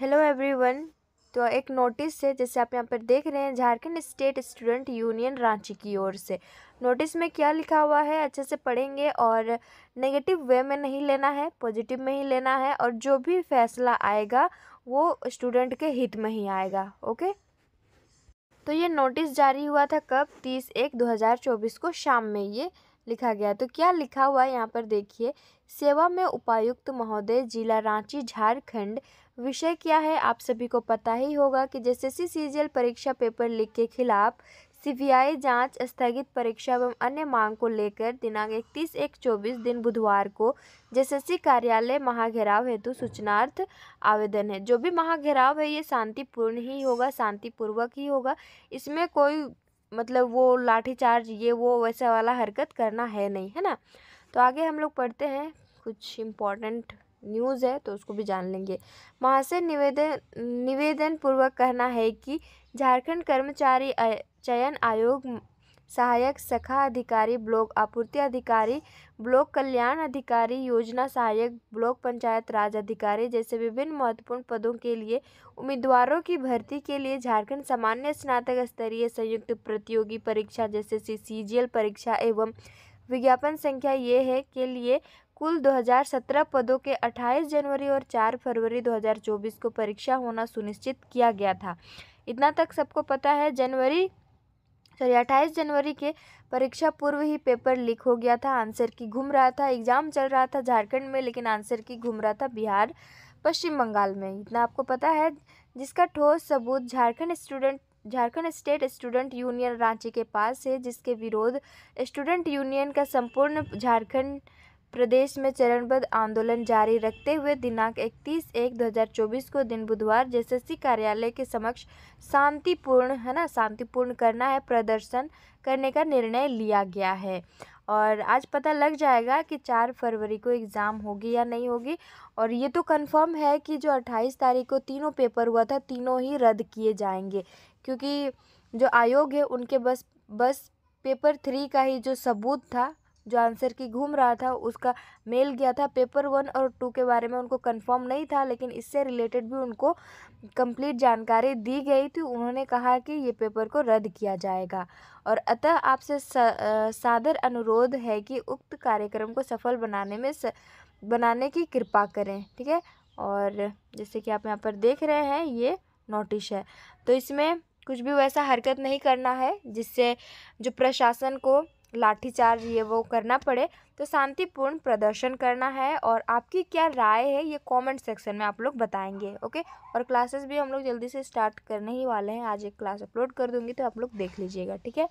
hello everyone तो एक notice है जैसे आप यहाँ पर देख रहे हैं Jharkhand state student union Ranchi की ओर से नोटिस में क्या लिखा हुआ है अच्छे से पढ़ेंगे और नेगेटिव वे में नहीं लेना है पॉजिटिव में ही लेना है और जो भी फैसला आएगा वो स्टूडेंट के हित में ही आएगा ओके तो ये नोटिस जारी हुआ था कब तीस एक दो हज़ार चौबीस को शाम में ये लिखा गया तो क्या लिखा हुआ है यहाँ पर देखिए सेवा में उपायुक्त महोदय जिला रांची झारखंड विषय क्या है आप सभी को पता ही होगा कि जैसे सी एल परीक्षा पेपर लीक के खिलाफ सीबीआई जांच स्थगित परीक्षा एवं अन्य मांग को लेकर दिनांक इकतीस एक चौबीस दिन बुधवार को सी कार्यालय महाघेराव हेतु सूचनार्थ आवेदन है जो भी महाघेराव है ये शांतिपूर्ण ही होगा शांतिपूर्वक ही होगा इसमें कोई मतलब वो लाठी चार्ज ये वो वैसा वाला हरकत करना है नहीं है ना तो आगे हम लोग पढ़ते हैं कुछ इम्पोर्टेंट न्यूज़ है तो उसको भी जान लेंगे से निवेदन निवेदन पूर्वक कहना है कि झारखंड कर्मचारी चयन आयोग सहायक शाखा अधिकारी ब्लॉक आपूर्ति अधिकारी ब्लॉक कल्याण अधिकारी योजना सहायक ब्लॉक पंचायत राज अधिकारी जैसे विभिन्न महत्वपूर्ण पदों के लिए उम्मीदवारों की भर्ती के लिए झारखंड सामान्य स्नातक स्तरीय संयुक्त प्रतियोगी परीक्षा जैसे सी परीक्षा एवं विज्ञापन संख्या ये है के लिए कुल 2017 पदों के 28 जनवरी और 4 फरवरी 2024 को परीक्षा होना सुनिश्चित किया गया था इतना तक सबको पता है जनवरी सॉरी अट्ठाईस जनवरी के परीक्षा पूर्व ही पेपर लीक हो गया था आंसर की घूम रहा था एग्ज़ाम चल रहा था झारखंड में लेकिन आंसर की घूम रहा था बिहार पश्चिम बंगाल में इतना आपको पता है जिसका ठोस सबूत Jharkhand student Jharkhand state student union Ranchi के पास है जिसके विरोध स्टूडेंट यूनियन का संपूर्ण झारखंड प्रदेश में चरणबद्ध आंदोलन जारी रखते हुए दिनांक 31 एक 2024 को दिन बुधवार जेएससी कार्यालय के समक्ष शांतिपूर्ण है ना शांतिपूर्ण करना है प्रदर्शन करने का निर्णय लिया गया है और आज पता लग जाएगा कि चार फरवरी को एग्ज़ाम होगी या नहीं होगी और ये तो कंफर्म है कि जो अट्ठाईस तारीख को तीनों पेपर हुआ था तीनों ही रद्द किए जाएंगे क्योंकि जो आयोग है उनके बस बस पेपर थ्री का ही जो सबूत था जो आंसर की घूम रहा था उसका मेल गया था पेपर वन और टू के बारे में उनको कंफर्म नहीं था लेकिन इससे रिलेटेड भी उनको कंप्लीट जानकारी दी गई थी उन्होंने कहा कि ये पेपर को रद्द किया जाएगा और अतः आपसे सादर अनुरोध है कि उक्त कार्यक्रम को सफल बनाने में स, बनाने की कृपा करें ठीक है और जैसे कि आप यहाँ पर देख रहे हैं ये नोटिस है तो इसमें कुछ भी वैसा हरकत नहीं करना है जिससे जो प्रशासन को लाठीचार्ज ये वो करना पड़े तो शांतिपूर्ण प्रदर्शन करना है और आपकी क्या राय है ये कमेंट सेक्शन में आप लोग बताएंगे ओके और क्लासेस भी हम लोग जल्दी से स्टार्ट करने ही वाले हैं आज एक क्लास अपलोड कर दूंगी तो आप लोग देख लीजिएगा ठीक है